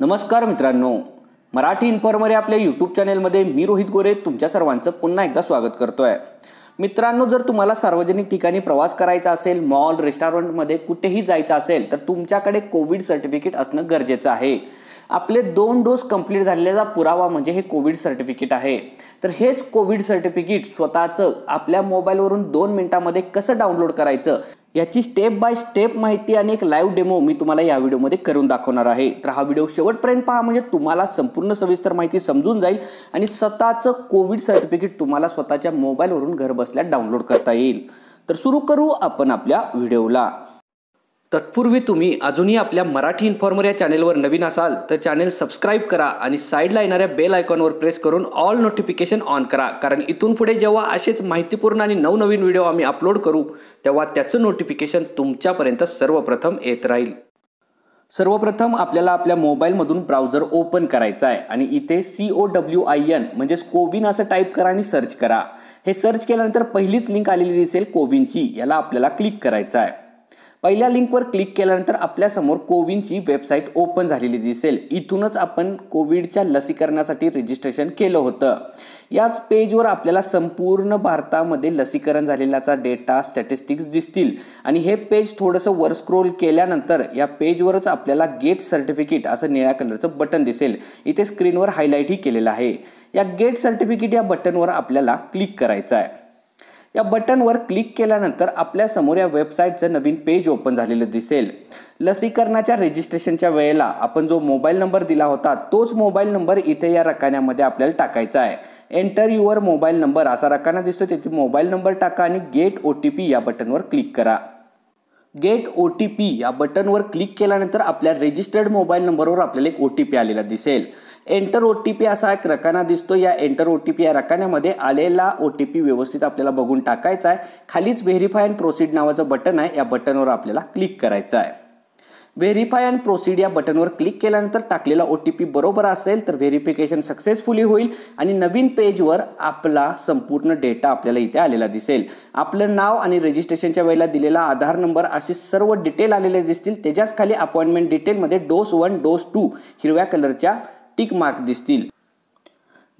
नमस्कार मित्रांनो मराठी इन्फॉर्मर या आपल्या यूट्यूब चॅनेलमध्ये मी रोहित गोरे तुमच्या सर्वांचं पुन्हा एकदा स्वागत करतो आहे मित्रांनो जर तुम्हाला सार्वजनिक ठिकाणी प्रवास करायचा असेल मॉल रेस्टॉरंटमध्ये कुठेही जायचं असेल तर तुमच्याकडे कोविड सर्टिफिकेट असणं गरजेचं आहे आपले दोन डोस कंप्लीट झालेला पुरावा म्हणजे हे कोविड सर्टिफिकेट आहे तर हेच कोविड सर्टिफिकेट स्वतःचं आपल्या मोबाईलवरून दोन मिनिटामध्ये कसं डाउनलोड करायचं याची स्टेप बाय स्टेप माहिती आणि एक लाईव्ह डेमो मी तुम्हाला या व्हिडिओमध्ये करून दाखवणार आहे तर हा व्हिडिओ शेवटपर्यंत पहा म्हणजे तुम्हाला संपूर्ण सविस्तर माहिती समजून जाईल आणि स्वतःचं कोविड सर्टिफिकेट तुम्हाला स्वतःच्या मोबाईलवरून घरबसल्या डाउनलोड करता येईल तर सुरू करू आपण आपल्या व्हिडिओला तत्पूर्वी तुम्ही अजूनही आपल्या मराठी इन्फॉर्मर या चॅनेलवर नवीन असाल तर चॅनेल सबस्क्राईब करा आणि साईडला येणाऱ्या बेल आयकॉनवर प्रेस करून ऑल नोटिफिकेशन ऑन करा कारण इथून पुढे जेव्हा असेच माहितीपूर्ण आणि नवनवीन व्हिडिओ आम्ही अपलोड करू तेव्हा त्याचं नोटिफिकेशन तुमच्यापर्यंत सर्वप्रथम येत राहील सर्वप्रथम आपल्याला आपल्या मोबाईलमधून ब्राउझर ओपन करायचा आहे आणि इथे C O W I N म्हणजेच कोविन असं टाईप करा आणि सर्च करा हे सर्च केल्यानंतर पहिलीच लिंक आलेली दिसेल कोविनची याला आपल्याला क्लिक करायचं आहे पहिल्या लिंकवर क्लिक केल्यानंतर आपल्यासमोर कोविनची वेबसाईट ओपन झालेली दिसेल इथूनच आपण कोविडच्या लसीकरणासाठी रजिस्ट्रेशन केलं होतं याच पेजवर आपल्याला संपूर्ण भारतामध्ये लसीकरण झालेल्याचा डेटा स्टॅटिस्टिक्स दिसतील आणि हे पेज थोडंसं वर स्क्रोल केल्यानंतर या पेजवरच आपल्याला गेट सर्टिफिकेट असं निळ्या कलरचं बटन दिसेल इथे स्क्रीनवर हायलाईटही केलेलं आहे या गेट सर्टिफिकेट या बटनवर आपल्याला क्लिक करायचं आहे या बटनवर क्लिक केल्यानंतर आपल्या समोर या वेबसाईटचं नवीन पेज ओपन झालेलं दिसेल लसीकरणाच्या रजिस्ट्रेशनच्या वेळेला आपण जो मोबाईल नंबर दिला होता तोच मोबाईल नंबर इथे या रकान्यामध्ये आपल्याला टाकायचा आहे एंटर युअर मोबाईल नंबर असा रकाना दिसतो त्याची मोबाईल नंबर टाका आणि गेट ओ टी पी या बटनवर क्लिक करा गेट ओ टी पी या बटनवर क्लिक केल्यानंतर आपल्या रेजिस्टर्ड मोबाईल नंबरवर आपल्याला एक ओ टी पी आलेला दिसेल एंटर ओ टी पी असा एक रकाना दिसतो या एंटर ओ टी पी या रकान्यामध्ये आलेला ओ टी पी व्यवस्थित आपल्याला बघून टाकायचा आहे खालीच व्हेरीफाय अँड प्रोसीड नावाचं बटन आहे या बटनवर आपल्याला क्लिक करायचं आहे व्हेरीफाय अँड प्रोसिड या बटनवर क्लिक केल्यानंतर टाकलेला ओ टी पी बरोबर असेल तर व्हेरिफिकेशन सक्सेसफुली होईल आणि नवीन पेजवर आपला संपूर्ण डेटा आपल्याला इथे आलेला दिसेल आपलं नाव आणि रजिस्ट्रेशनच्या वेळेला दिलेला आधार नंबर असे सर्व डिटेल आलेले दिसतील त्याच्याच खाली अपॉइंटमेंट डिटेलमध्ये डोस वन डोस टू हिरव्या कलरच्या टिक मार्क दिसतील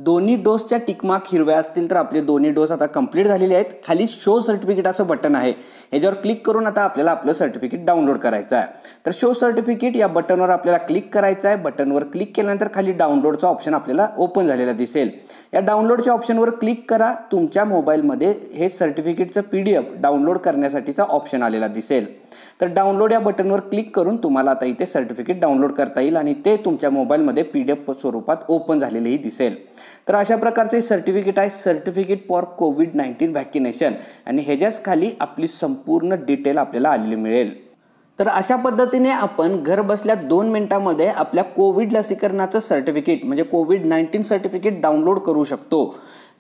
दोन्ही डोसच्या टिकमार्क हिरव्या असतील तर आपले दोन्ही डोस आता कंप्लीट झालेले आहेत खाली शो सर्टिफिकेट असं बटन आहे याच्यावर क्लिक करून आता आपल्याला आपलं सर्टिफिकेट डाउनलोड करायचं आहे तर शो सर्टिफिकेट या बटनवर आपल्याला क्लिक करायचं आहे बटनवर क्लिक केल्यानंतर खाली डाउनलोडचा ऑप्शन आपल्याला ओपन झालेला दिसेल या डाउनलोडच्या ऑप्शनवर क्लिक करा तुमच्या मोबाईलमध्ये हे सर्टिफिकेटचं पी डी एफ डाउनलोड करण्यासाठीचा ऑप्शन आलेला दिसेल तर डाउनलोड या बटनवर क्लिक करून तुम्हाला आता इथे सर्टिफिकेट डाउनलोड करता येईल आणि ते तुमच्या मोबाईलमध्ये पी डी एफ स्वरूपात ओपन झालेलेही दिसेल तर अशा प्रकारचे सर्टिफिकेट आहे certificate for COVID nineteen vaccination आणि ह्याच्याच खाली आपली संपूर्ण डिटेल आपल्याला आलेली मिळेल तर अशा पद्धतीने आपण घर बसल्या दोन मिनिटांमध्ये आपल्या कोविड लसीकरणाचं सर्टिफिकेट म्हणजे कोविड नाईन्टीन सर्टिफिकेट डाउनलोड करू शकतो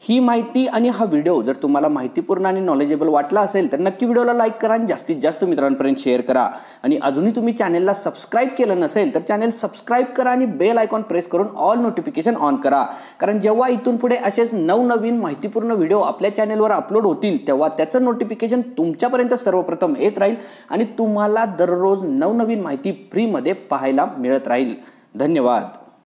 ही माहिती आणि हा व्हिडिओ जर तुम्हाला माहितीपूर्ण आणि नॉलेजेबल वाटला असेल तर नक्की व्हिडिओला लाईक करा आणि जास्तीत जास्त मित्रांपर्यंत शेअर करा आणि अजूनही तुम्ही चॅनेलला सबस्क्राईब केलं नसेल तर चॅनेल सबस्क्राईब करा आणि बेल आयकॉन प्रेस करून ऑल नोटिफिकेशन ऑन करा कारण जेव्हा इथून पुढे असेच नवनवीन माहितीपूर्ण व्हिडिओ आपल्या चॅनेलवर अपलोड होतील तेव्हा त्याचं नोटिफिकेशन तुमच्यापर्यंत सर्वप्रथम येत राहील आणि तुम्हाला दररोज नवनवीन माहिती फ्रीमध्ये पाहायला मिळत राहील धन्यवाद